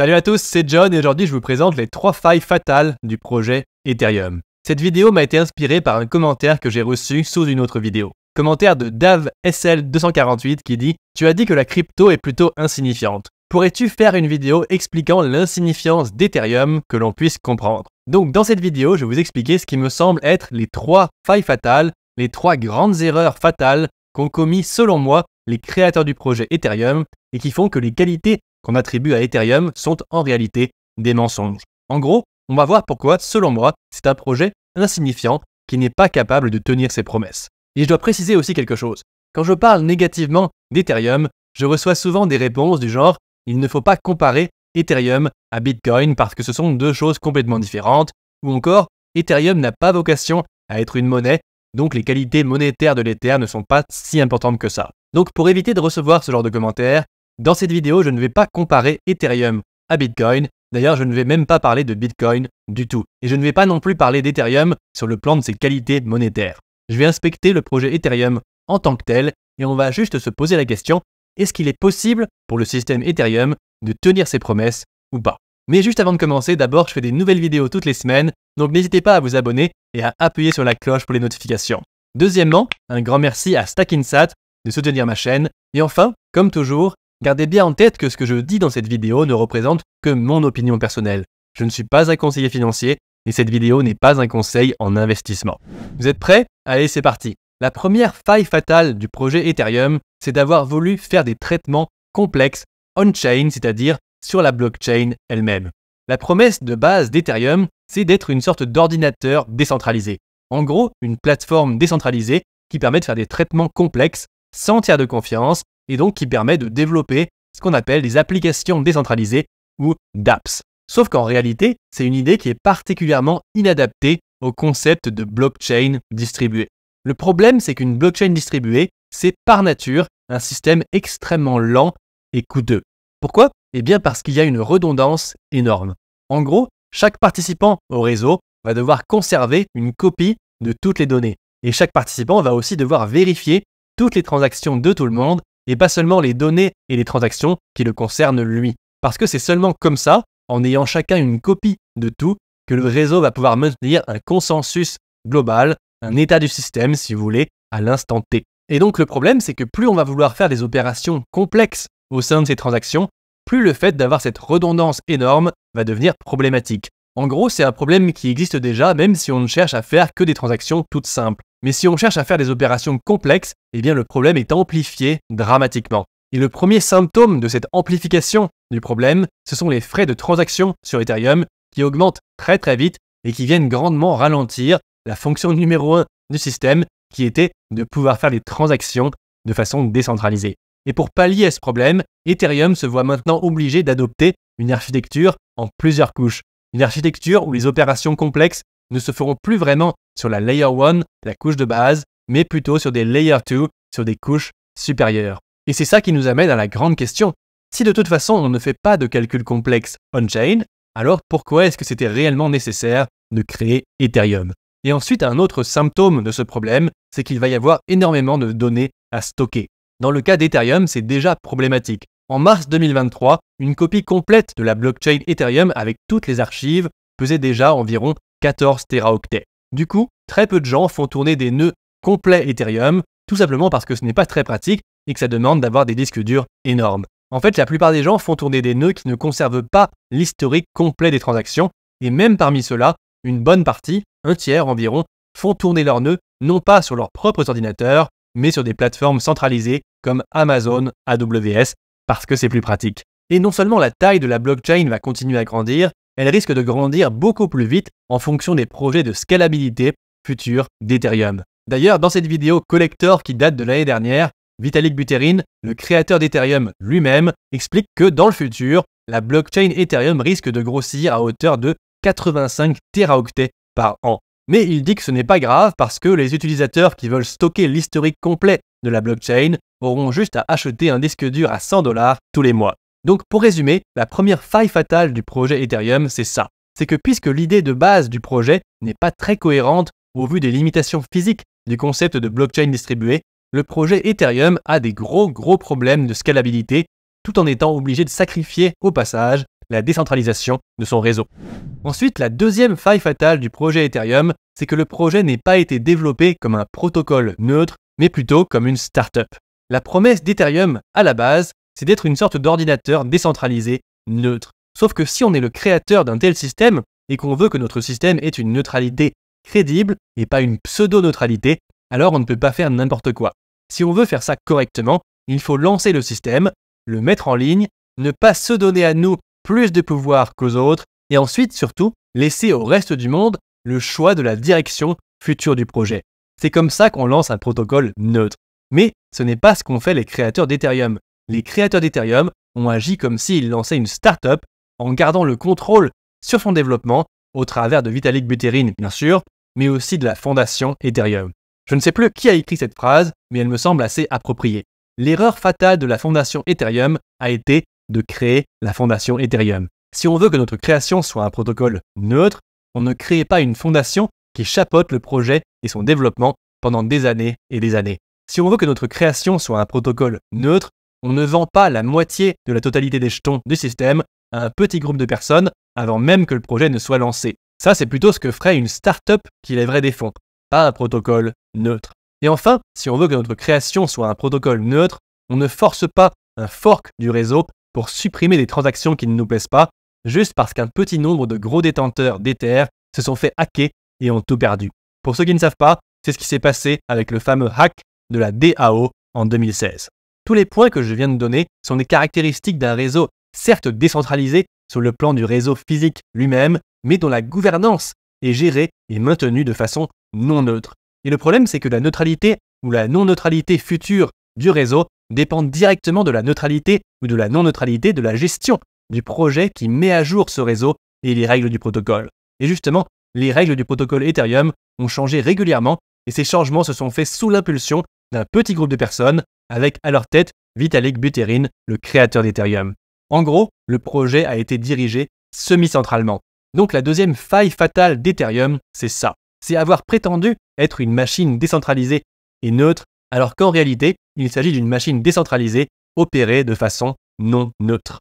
Salut à tous, c'est John et aujourd'hui je vous présente les trois failles fatales du projet Ethereum. Cette vidéo m'a été inspirée par un commentaire que j'ai reçu sous une autre vidéo. Commentaire de DavSL248 qui dit Tu as dit que la crypto est plutôt insignifiante. Pourrais-tu faire une vidéo expliquant l'insignifiance d'Ethereum que l'on puisse comprendre Donc dans cette vidéo, je vais vous expliquer ce qui me semble être les trois failles fatales, les trois grandes erreurs fatales qu'ont commis selon moi les créateurs du projet Ethereum et qui font que les qualités qu'on attribue à Ethereum sont en réalité des mensonges. En gros, on va voir pourquoi, selon moi, c'est un projet insignifiant qui n'est pas capable de tenir ses promesses. Et je dois préciser aussi quelque chose. Quand je parle négativement d'Ethereum, je reçois souvent des réponses du genre il ne faut pas comparer Ethereum à Bitcoin parce que ce sont deux choses complètement différentes, ou encore Ethereum n'a pas vocation à être une monnaie, donc les qualités monétaires de l'Ether ne sont pas si importantes que ça. Donc pour éviter de recevoir ce genre de commentaires, dans cette vidéo, je ne vais pas comparer Ethereum à Bitcoin. D'ailleurs, je ne vais même pas parler de Bitcoin du tout. Et je ne vais pas non plus parler d'Ethereum sur le plan de ses qualités monétaires. Je vais inspecter le projet Ethereum en tant que tel et on va juste se poser la question est-ce qu'il est possible pour le système Ethereum de tenir ses promesses ou pas Mais juste avant de commencer, d'abord, je fais des nouvelles vidéos toutes les semaines, donc n'hésitez pas à vous abonner et à appuyer sur la cloche pour les notifications. Deuxièmement, un grand merci à Stackinsat de soutenir ma chaîne. Et enfin, comme toujours, Gardez bien en tête que ce que je dis dans cette vidéo ne représente que mon opinion personnelle. Je ne suis pas un conseiller financier et cette vidéo n'est pas un conseil en investissement. Vous êtes prêts Allez, c'est parti. La première faille fatale du projet Ethereum, c'est d'avoir voulu faire des traitements complexes on-chain, c'est-à-dire sur la blockchain elle-même. La promesse de base d'Ethereum, c'est d'être une sorte d'ordinateur décentralisé. En gros, une plateforme décentralisée qui permet de faire des traitements complexes, sans tiers de confiance, et donc qui permet de développer ce qu'on appelle des applications décentralisées ou dApps. Sauf qu'en réalité, c'est une idée qui est particulièrement inadaptée au concept de blockchain distribuée. Le problème, c'est qu'une blockchain distribuée, c'est par nature un système extrêmement lent et coûteux. Pourquoi Eh bien parce qu'il y a une redondance énorme. En gros, chaque participant au réseau va devoir conserver une copie de toutes les données. Et chaque participant va aussi devoir vérifier toutes les transactions de tout le monde et pas seulement les données et les transactions qui le concernent lui. Parce que c'est seulement comme ça, en ayant chacun une copie de tout, que le réseau va pouvoir maintenir un consensus global, un état du système, si vous voulez, à l'instant T. Et donc le problème, c'est que plus on va vouloir faire des opérations complexes au sein de ces transactions, plus le fait d'avoir cette redondance énorme va devenir problématique. En gros, c'est un problème qui existe déjà, même si on ne cherche à faire que des transactions toutes simples. Mais si on cherche à faire des opérations complexes, eh bien le problème est amplifié dramatiquement. Et le premier symptôme de cette amplification du problème, ce sont les frais de transaction sur Ethereum qui augmentent très très vite et qui viennent grandement ralentir la fonction numéro 1 du système qui était de pouvoir faire des transactions de façon décentralisée. Et pour pallier à ce problème, Ethereum se voit maintenant obligé d'adopter une architecture en plusieurs couches. Une architecture où les opérations complexes ne se feront plus vraiment sur la Layer 1, la couche de base, mais plutôt sur des Layer 2, sur des couches supérieures. Et c'est ça qui nous amène à la grande question. Si de toute façon on ne fait pas de calcul complexe on-chain, alors pourquoi est-ce que c'était réellement nécessaire de créer Ethereum Et ensuite, un autre symptôme de ce problème, c'est qu'il va y avoir énormément de données à stocker. Dans le cas d'Ethereum, c'est déjà problématique. En mars 2023, une copie complète de la blockchain Ethereum avec toutes les archives pesait déjà environ 14 teraoctets. Du coup, très peu de gens font tourner des nœuds complets Ethereum, tout simplement parce que ce n'est pas très pratique et que ça demande d'avoir des disques durs énormes. En fait, la plupart des gens font tourner des nœuds qui ne conservent pas l'historique complet des transactions, et même parmi ceux-là, une bonne partie, un tiers environ, font tourner leurs nœuds non pas sur leurs propres ordinateurs, mais sur des plateformes centralisées comme Amazon, AWS, parce que c'est plus pratique. Et non seulement la taille de la blockchain va continuer à grandir, elle risque de grandir beaucoup plus vite en fonction des projets de scalabilité futurs d'Ethereum. D'ailleurs, dans cette vidéo collector qui date de l'année dernière, Vitalik Buterin, le créateur d'Ethereum lui-même, explique que dans le futur, la blockchain Ethereum risque de grossir à hauteur de 85 teraoctets par an. Mais il dit que ce n'est pas grave parce que les utilisateurs qui veulent stocker l'historique complet de la blockchain auront juste à acheter un disque dur à 100 dollars tous les mois. Donc pour résumer, la première faille fatale du projet Ethereum, c'est ça. C'est que puisque l'idée de base du projet n'est pas très cohérente au vu des limitations physiques du concept de blockchain distribué, le projet Ethereum a des gros gros problèmes de scalabilité tout en étant obligé de sacrifier au passage la décentralisation de son réseau. Ensuite, la deuxième faille fatale du projet Ethereum, c'est que le projet n'ait pas été développé comme un protocole neutre, mais plutôt comme une start-up. La promesse d'Ethereum à la base, c'est d'être une sorte d'ordinateur décentralisé, neutre. Sauf que si on est le créateur d'un tel système, et qu'on veut que notre système ait une neutralité crédible et pas une pseudo-neutralité, alors on ne peut pas faire n'importe quoi. Si on veut faire ça correctement, il faut lancer le système, le mettre en ligne, ne pas se donner à nous plus de pouvoir qu'aux autres, et ensuite surtout laisser au reste du monde le choix de la direction future du projet. C'est comme ça qu'on lance un protocole neutre. Mais ce n'est pas ce qu'ont fait les créateurs d'Ethereum les créateurs d'Ethereum ont agi comme s'ils lançaient une start-up en gardant le contrôle sur son développement au travers de Vitalik Buterin, bien sûr, mais aussi de la fondation Ethereum. Je ne sais plus qui a écrit cette phrase, mais elle me semble assez appropriée. L'erreur fatale de la fondation Ethereum a été de créer la fondation Ethereum. Si on veut que notre création soit un protocole neutre, on ne crée pas une fondation qui chapeaute le projet et son développement pendant des années et des années. Si on veut que notre création soit un protocole neutre, on ne vend pas la moitié de la totalité des jetons du système à un petit groupe de personnes avant même que le projet ne soit lancé. Ça, c'est plutôt ce que ferait une start-up qui lèverait des fonds, pas un protocole neutre. Et enfin, si on veut que notre création soit un protocole neutre, on ne force pas un fork du réseau pour supprimer des transactions qui ne nous plaisent pas, juste parce qu'un petit nombre de gros détenteurs d'Ether se sont fait hacker et ont tout perdu. Pour ceux qui ne savent pas, c'est ce qui s'est passé avec le fameux hack de la DAO en 2016. Tous les points que je viens de donner sont des caractéristiques d'un réseau certes décentralisé sur le plan du réseau physique lui-même, mais dont la gouvernance est gérée et maintenue de façon non neutre. Et le problème, c'est que la neutralité ou la non-neutralité future du réseau dépend directement de la neutralité ou de la non-neutralité de la gestion du projet qui met à jour ce réseau et les règles du protocole. Et justement, les règles du protocole Ethereum ont changé régulièrement et ces changements se sont faits sous l'impulsion d'un petit groupe de personnes avec à leur tête Vitalik Buterin, le créateur d'Ethereum. En gros, le projet a été dirigé semi-centralement. Donc la deuxième faille fatale d'Ethereum, c'est ça. C'est avoir prétendu être une machine décentralisée et neutre, alors qu'en réalité, il s'agit d'une machine décentralisée opérée de façon non neutre.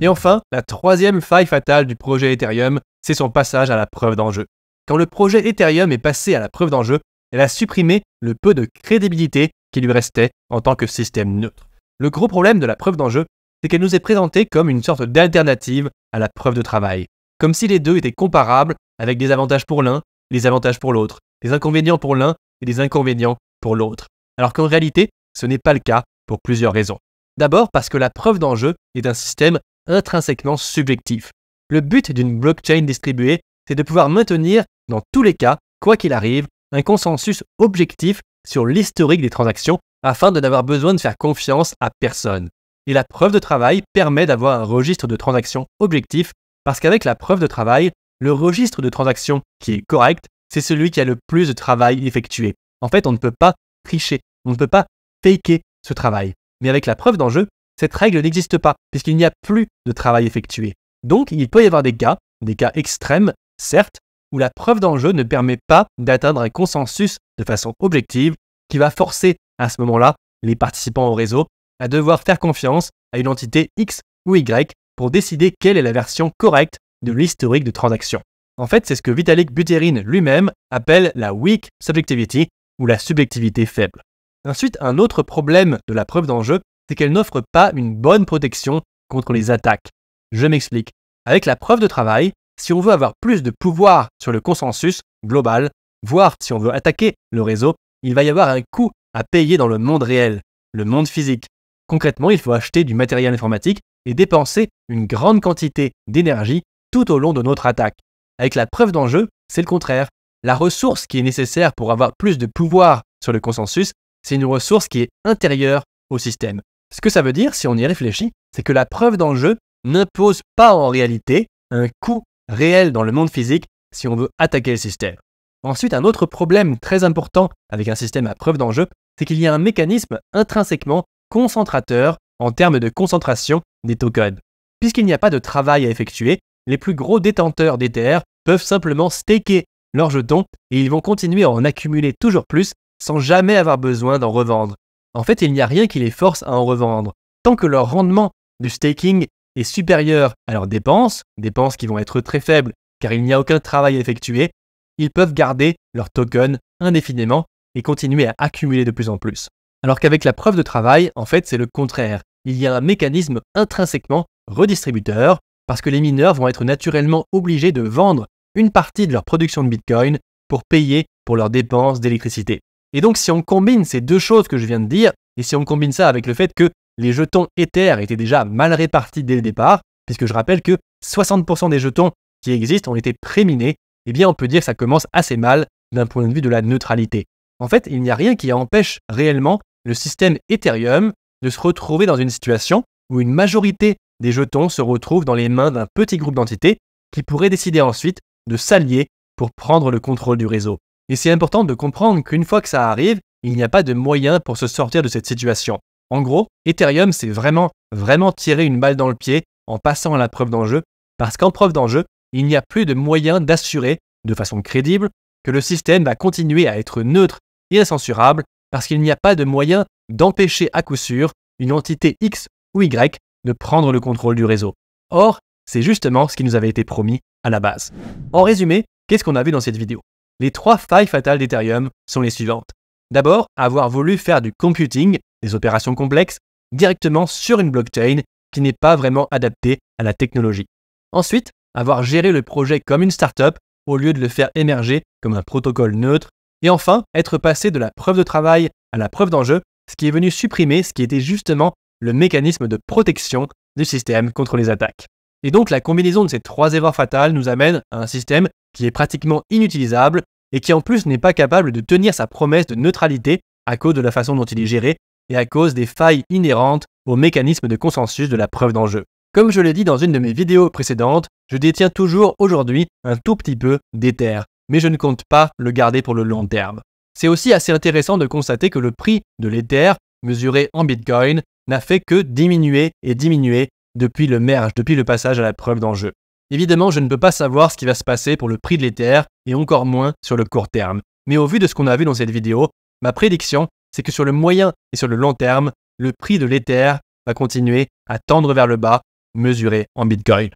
Et enfin, la troisième faille fatale du projet Ethereum, c'est son passage à la preuve d'enjeu. Quand le projet Ethereum est passé à la preuve d'enjeu, elle a supprimé le peu de crédibilité qui lui restait en tant que système neutre. Le gros problème de la preuve d'enjeu, c'est qu'elle nous est présentée comme une sorte d'alternative à la preuve de travail, comme si les deux étaient comparables avec des avantages pour l'un des avantages pour l'autre, des inconvénients pour l'un et des inconvénients pour l'autre, alors qu'en réalité, ce n'est pas le cas pour plusieurs raisons. D'abord parce que la preuve d'enjeu est un système intrinsèquement subjectif. Le but d'une blockchain distribuée, c'est de pouvoir maintenir, dans tous les cas, quoi qu'il arrive, un consensus objectif sur l'historique des transactions afin de n'avoir besoin de faire confiance à personne. Et la preuve de travail permet d'avoir un registre de transactions objectif parce qu'avec la preuve de travail, le registre de transactions qui est correct, c'est celui qui a le plus de travail effectué. En fait, on ne peut pas tricher, on ne peut pas faker ce travail. Mais avec la preuve d'enjeu, cette règle n'existe pas puisqu'il n'y a plus de travail effectué. Donc, il peut y avoir des cas, des cas extrêmes, certes, où la preuve d'enjeu ne permet pas d'atteindre un consensus de façon objective qui va forcer à ce moment-là les participants au réseau à devoir faire confiance à une entité X ou Y pour décider quelle est la version correcte de l'historique de transaction. En fait, c'est ce que Vitalik Buterin lui-même appelle la weak subjectivity ou la subjectivité faible. Ensuite, un autre problème de la preuve d'enjeu, c'est qu'elle n'offre pas une bonne protection contre les attaques. Je m'explique. Avec la preuve de travail, si on veut avoir plus de pouvoir sur le consensus global, voire si on veut attaquer le réseau, il va y avoir un coût à payer dans le monde réel, le monde physique. Concrètement, il faut acheter du matériel informatique et dépenser une grande quantité d'énergie tout au long de notre attaque. Avec la preuve d'enjeu, c'est le contraire. La ressource qui est nécessaire pour avoir plus de pouvoir sur le consensus, c'est une ressource qui est intérieure au système. Ce que ça veut dire, si on y réfléchit, c'est que la preuve d'enjeu n'impose pas en réalité un coût réel dans le monde physique si on veut attaquer le système. Ensuite, un autre problème très important avec un système à preuve d'enjeu, c'est qu'il y a un mécanisme intrinsèquement concentrateur en termes de concentration des tokens. Puisqu'il n'y a pas de travail à effectuer, les plus gros détenteurs d'ETR peuvent simplement staker leurs jetons et ils vont continuer à en accumuler toujours plus sans jamais avoir besoin d'en revendre. En fait, il n'y a rien qui les force à en revendre. Tant que leur rendement du staking est supérieur à leurs dépenses, dépenses qui vont être très faibles car il n'y a aucun travail effectué, ils peuvent garder leurs tokens indéfiniment et continuer à accumuler de plus en plus. Alors qu'avec la preuve de travail, en fait, c'est le contraire. Il y a un mécanisme intrinsèquement redistributeur parce que les mineurs vont être naturellement obligés de vendre une partie de leur production de Bitcoin pour payer pour leurs dépenses d'électricité. Et donc si on combine ces deux choses que je viens de dire, et si on combine ça avec le fait que les jetons Ether étaient déjà mal répartis dès le départ, puisque je rappelle que 60% des jetons qui existent ont été préminés, eh bien on peut dire que ça commence assez mal d'un point de vue de la neutralité. En fait, il n'y a rien qui empêche réellement le système Ethereum de se retrouver dans une situation où une majorité des jetons se retrouvent dans les mains d'un petit groupe d'entités qui pourrait décider ensuite de s'allier pour prendre le contrôle du réseau. Et c'est important de comprendre qu'une fois que ça arrive, il n'y a pas de moyen pour se sortir de cette situation. En gros, Ethereum, c'est vraiment, vraiment tirer une balle dans le pied en passant à la preuve d'enjeu, parce qu'en preuve d'enjeu, il n'y a plus de moyen d'assurer, de façon crédible, que le système va continuer à être neutre et incensurable, parce qu'il n'y a pas de moyen d'empêcher à coup sûr une entité X ou Y de prendre le contrôle du réseau. Or, c'est justement ce qui nous avait été promis à la base. En résumé, qu'est-ce qu'on a vu dans cette vidéo Les trois failles fatales d'Ethereum sont les suivantes. D'abord, avoir voulu faire du computing des opérations complexes directement sur une blockchain qui n'est pas vraiment adaptée à la technologie. Ensuite, avoir géré le projet comme une startup au lieu de le faire émerger comme un protocole neutre. Et enfin, être passé de la preuve de travail à la preuve d'enjeu, ce qui est venu supprimer ce qui était justement le mécanisme de protection du système contre les attaques. Et donc la combinaison de ces trois erreurs fatales nous amène à un système qui est pratiquement inutilisable et qui en plus n'est pas capable de tenir sa promesse de neutralité à cause de la façon dont il est géré et à cause des failles inhérentes au mécanisme de consensus de la preuve d'enjeu. Comme je l'ai dit dans une de mes vidéos précédentes, je détiens toujours aujourd'hui un tout petit peu d'Ether, mais je ne compte pas le garder pour le long terme. C'est aussi assez intéressant de constater que le prix de l'Ether, mesuré en Bitcoin, n'a fait que diminuer et diminuer depuis le merge, depuis le passage à la preuve d'enjeu. Évidemment, je ne peux pas savoir ce qui va se passer pour le prix de l'éther et encore moins sur le court terme. Mais au vu de ce qu'on a vu dans cette vidéo, ma prédiction c'est que sur le moyen et sur le long terme, le prix de l'Ether va continuer à tendre vers le bas, mesuré en Bitcoin.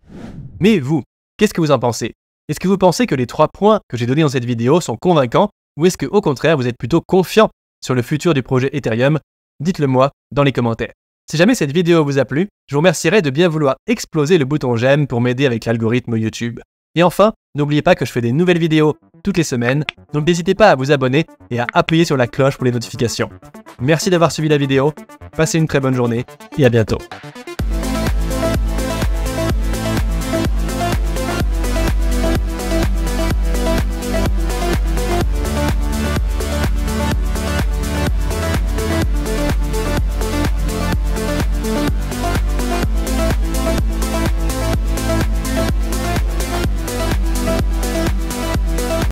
Mais vous, qu'est-ce que vous en pensez Est-ce que vous pensez que les trois points que j'ai donnés dans cette vidéo sont convaincants ou est-ce qu'au contraire vous êtes plutôt confiant sur le futur du projet Ethereum Dites-le moi dans les commentaires. Si jamais cette vidéo vous a plu, je vous remercierai de bien vouloir exploser le bouton j'aime pour m'aider avec l'algorithme YouTube. Et enfin, n'oubliez pas que je fais des nouvelles vidéos toutes les semaines, donc n'hésitez pas à vous abonner et à appuyer sur la cloche pour les notifications. Merci d'avoir suivi la vidéo, passez une très bonne journée et à bientôt.